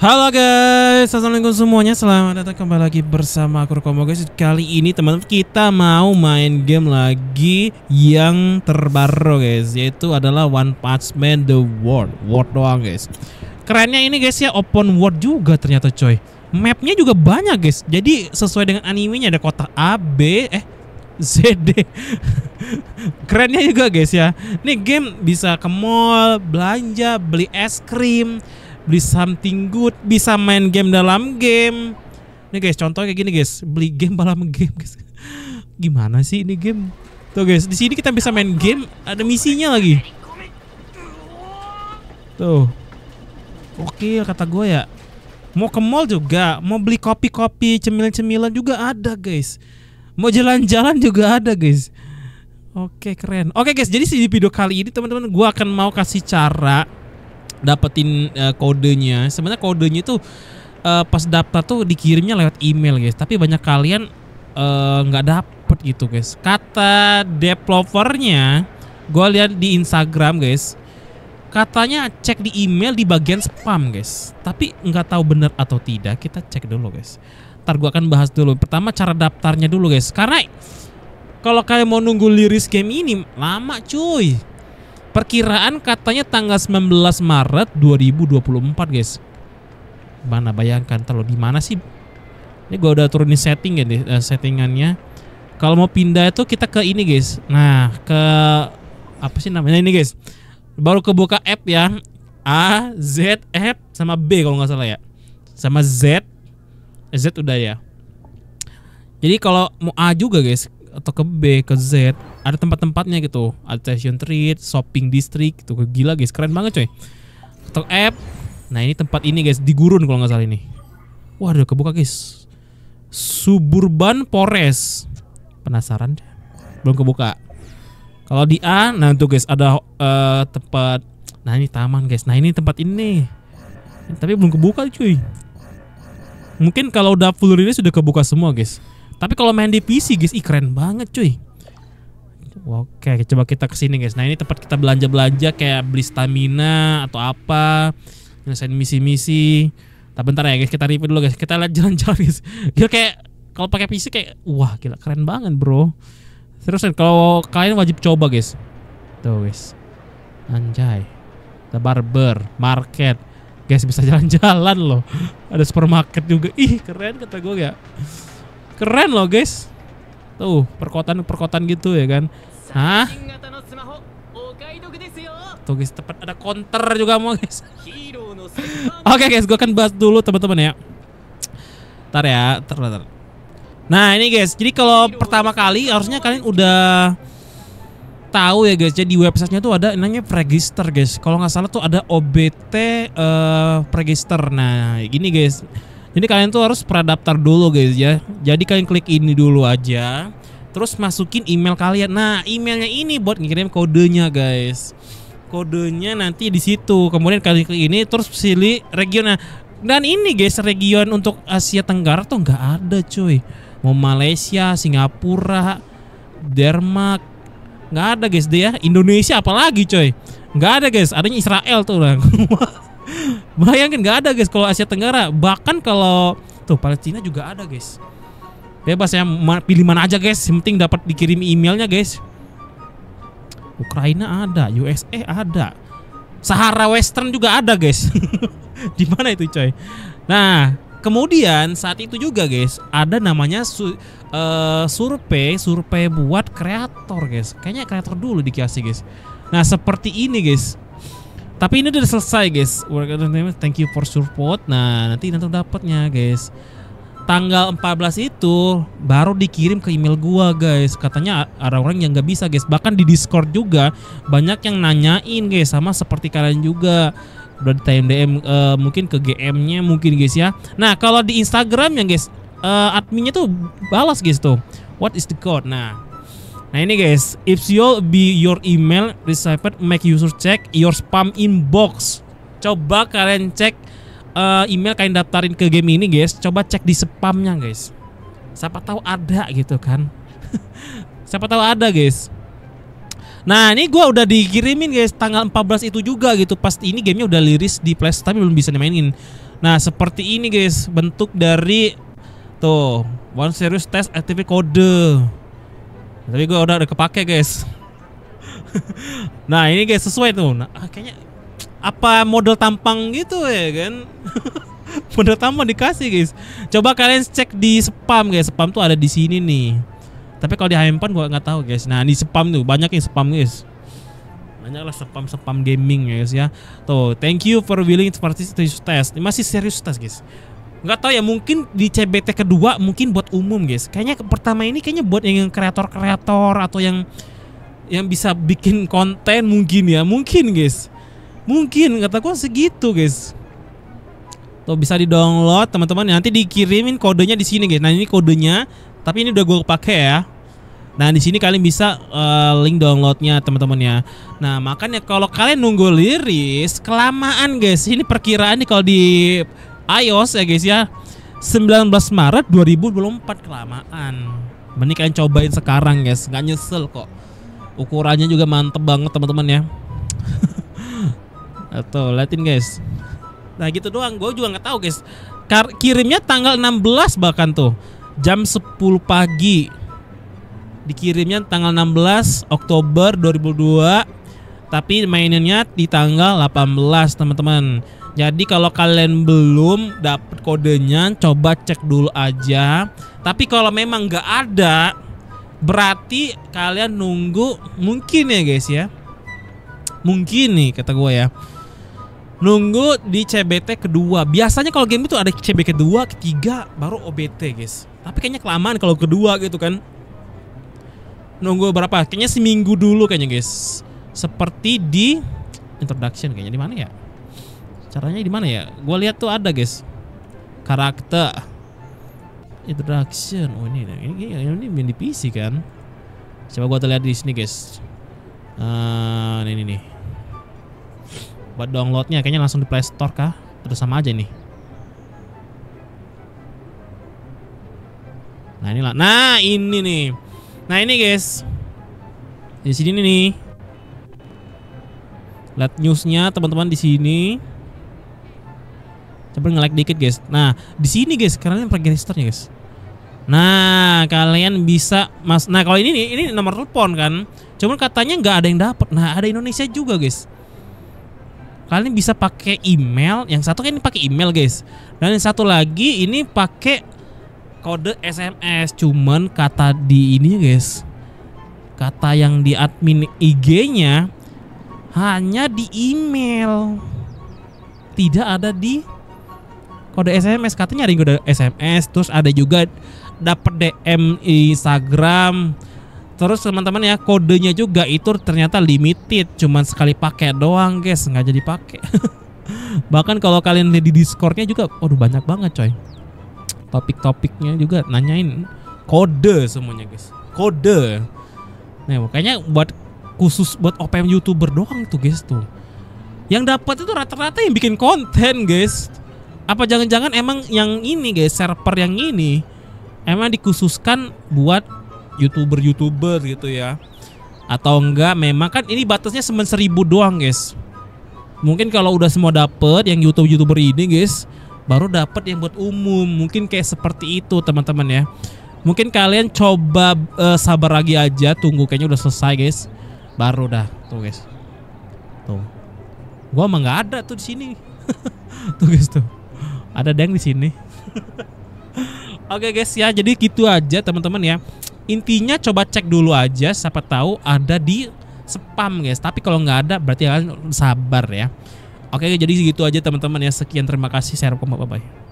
Halo guys, assalamualaikum semuanya. Selamat datang kembali lagi bersama aku Rukomo guys. Kali ini teman-teman kita mau main game lagi yang terbaru guys, yaitu adalah One Punch Man The World. World doang guys. Kerennya ini guys ya open world juga ternyata coy. Mapnya juga banyak guys. Jadi sesuai dengan animenya ada kota A, B, eh D. Kerennya juga guys ya. Nih game bisa ke mall, belanja, beli es krim, beli something good, bisa main game dalam game. Ini guys, contoh kayak gini guys, beli game dalam game guys. Gimana sih ini game? Tuh guys, di sini kita bisa main game, ada misinya lagi. Tuh. Oke, kata gue ya. Mau ke mall juga, mau beli kopi-kopi, cemilan-cemilan juga ada guys. Mau jalan-jalan juga ada guys. Oke keren. Oke guys, jadi di video kali ini teman-teman gue akan mau kasih cara dapetin uh, kodenya. Sebenarnya kodenya tuh uh, pas daftar tuh dikirimnya lewat email, guys. Tapi banyak kalian eh, nggak uh, dapet gitu, guys. Kata developernya, gue lihat di Instagram, guys. Katanya cek di email di bagian spam, guys. Tapi nggak tahu bener atau tidak. Kita cek dulu, guys. Ntar gue akan bahas dulu. Pertama cara daftarnya dulu, guys. Karena kalau kalian mau nunggu liris game ini lama, cuy Perkiraan katanya tanggal 19 Maret 2024 guys. Mana bayangkan kalau di mana sih? Ini gua udah turunin setting ya deh, eh, settingannya. Kalau mau pindah itu kita ke ini guys. Nah, ke apa sih namanya ini guys? Baru kebuka app ya. A, Z, F sama B kalau nggak salah ya. Sama Z. Z udah ya. Jadi kalau mau A juga guys atau ke B, ke Z, ada tempat-tempatnya gitu ada station street shopping district tuh gitu. gila guys keren banget coy atau app nah ini tempat ini guys di gurun kalau nggak salah ini wah udah kebuka guys suburban pores penasaran belum kebuka kalau di A nah itu guys ada uh, tempat nah ini taman guys nah ini tempat ini tapi belum kebuka cuy mungkin kalau udah full release sudah kebuka semua guys tapi kalau main di PC guys ih keren banget cuy Oke, coba kita kesini guys. Nah ini tempat kita belanja-belanja kayak beli stamina atau apa, nyelesain misi-misi. Tapi bentar ya guys, kita review dulu guys. Kita lihat jalan-jalan guys. Gila kayak kalau pakai PC kayak wah gila keren banget bro. Terus kalau kalian wajib coba guys. Tuh guys. Anjay. The barber, market. Guys bisa jalan-jalan loh. Ada supermarket juga. Ih keren kata gue ya. Keren loh guys. Tuh, perkotaan-perkotaan gitu ya kan. Hah? Tuh guys, tepat ada counter juga mau guys. Oke okay, guys, gue akan bahas dulu teman-teman ya. Ntar ya, ntar, Nah ini guys, jadi kalau pertama kali harusnya kalian udah tahu ya guys. Jadi websitenya tuh ada namanya register guys. Kalau nggak salah tuh ada OBT uh, eh, register. Nah gini guys, jadi kalian tuh harus pradaftar dulu guys ya. Jadi kalian klik ini dulu aja. Terus masukin email kalian. Nah, emailnya ini buat ngirim kodenya guys. Kodenya nanti di situ. Kemudian kalian klik ini terus pilih nah. Dan ini guys, region untuk Asia Tenggara tuh nggak ada cuy. Mau Malaysia, Singapura, Denmark, nggak ada guys deh ya. Indonesia apalagi coy. Nggak ada guys, adanya Israel tuh orang. Bayangin gak ada guys kalau Asia Tenggara. Bahkan kalau tuh Palestina juga ada guys. Bebas ya pilih mana aja guys. Yang penting dapat dikirim emailnya guys. Ukraina ada, USA ada. Sahara Western juga ada guys. Di mana itu coy? Nah, kemudian saat itu juga guys, ada namanya su uh, survei, survei buat kreator guys. Kayaknya kreator dulu dikasih guys. Nah, seperti ini guys. Tapi ini udah selesai guys. Thank you for support. Nah, nanti nanti dapatnya guys. Tanggal 14 itu baru dikirim ke email gua guys. Katanya ada orang yang nggak bisa guys. Bahkan di Discord juga banyak yang nanyain guys sama seperti kalian juga udah di DM uh, eh, mungkin ke GM-nya mungkin guys ya. Nah, kalau di Instagram ya guys, uh, adminnya tuh balas guys tuh. What is the code? Nah, Nah ini guys, if you'll be your email recipient, make user check your spam inbox. Coba kalian cek uh, email kalian daftarin ke game ini guys, coba cek di spamnya guys. Siapa tahu ada gitu kan? Siapa tahu ada guys. Nah ini gue udah dikirimin guys tanggal 14 itu juga gitu. Pasti ini gamenya udah liris di PlayStation tapi belum bisa dimainin. Nah seperti ini guys bentuk dari tuh one serious test activity code. Tapi gue udah ada kepake guys. nah ini guys sesuai tuh. Nah, ah, kayaknya apa model tampang gitu ya kan? model tampang dikasih guys. Coba kalian cek di spam guys. Spam tuh ada di sini nih. Tapi kalau di handphone gue gak tahu guys. Nah di spam tuh banyak yang spam guys. Banyaklah spam-spam gaming ya guys ya. Tuh, thank you for willing to participate test. Ini masih serius tes guys nggak tahu ya mungkin di CBT kedua mungkin buat umum guys kayaknya pertama ini kayaknya buat yang kreator kreator atau yang yang bisa bikin konten mungkin ya mungkin guys mungkin kata gua segitu guys tuh bisa di download teman-teman nanti dikirimin kodenya di sini guys nah ini kodenya tapi ini udah gue pakai ya Nah di sini kalian bisa uh, link downloadnya teman-teman ya. Nah makanya kalau kalian nunggu liris kelamaan guys. Ini perkiraan nih kalau di iOS ya guys ya 19 Maret 2024 kelamaan Mending kalian cobain sekarang guys Gak nyesel kok Ukurannya juga mantep banget teman-teman ya Atau liatin guys Nah gitu doang gue juga gak tahu guys Kirimnya tanggal 16 bahkan tuh Jam 10 pagi Dikirimnya tanggal 16 Oktober 2002 Tapi mainnya di tanggal 18 teman-teman jadi kalau kalian belum dapat kodenya, coba cek dulu aja. Tapi kalau memang nggak ada, berarti kalian nunggu mungkin ya guys ya. Mungkin nih kata gue ya. Nunggu di CBT kedua. Biasanya kalau game itu ada CBT kedua, ketiga, baru OBT guys. Tapi kayaknya kelamaan kalau kedua gitu kan. Nunggu berapa? Kayaknya seminggu dulu kayaknya guys. Seperti di introduction kayaknya di mana ya? Caranya di mana ya? Gua lihat tuh ada, guys. Karakter introduction. Oh, ini ini ini, ini ini di PC kan? Coba gua lihat di sini, guys. Uh, ini nih. Buat downloadnya kayaknya langsung di Play Store kah? Terus sama aja nih. Nah inilah. Nah ini nih. Nah ini guys. Di sini nih. Lihat newsnya teman-teman di sini. Coba nge-like dikit guys. Nah, di sini guys, kalian pergi registernya guys. Nah, kalian bisa mas. Nah, kalau ini nih, ini nomor telepon kan. Cuman katanya nggak ada yang dapat. Nah, ada Indonesia juga guys. Kalian bisa pakai email. Yang satu kan ini pakai email guys. Dan yang satu lagi ini pakai kode SMS. Cuman kata di ini guys, kata yang di admin IG-nya hanya di email, tidak ada di kode SMS katanya ada yang kode SMS terus ada juga dapat DM Instagram terus teman-teman ya kodenya juga itu ternyata limited cuman sekali pakai doang guys nggak jadi pakai bahkan kalau kalian lihat di Discordnya juga waduh banyak banget coy topik-topiknya juga nanyain kode semuanya guys kode nah makanya buat khusus buat OPM youtuber doang tuh guys tuh yang dapat itu rata-rata yang bikin konten guys apa jangan-jangan emang yang ini guys, server yang ini emang dikhususkan buat youtuber-youtuber gitu ya? Atau enggak? Memang kan ini batasnya semen seribu doang guys. Mungkin kalau udah semua dapet yang youtuber-youtuber ini guys, baru dapet yang buat umum. Mungkin kayak seperti itu teman-teman ya. Mungkin kalian coba uh, sabar lagi aja, tunggu kayaknya udah selesai guys. Baru dah tuh guys. Tuh. Gua emang nggak ada tuh di sini. tuh guys tuh ada Deng di sini. Oke okay guys ya, jadi gitu aja teman-teman ya. Intinya coba cek dulu aja, siapa tahu ada di spam guys. Tapi kalau nggak ada, berarti kalian sabar ya. Oke, okay, jadi segitu aja teman-teman ya. Sekian terima kasih. Saya Rokom, bye-bye.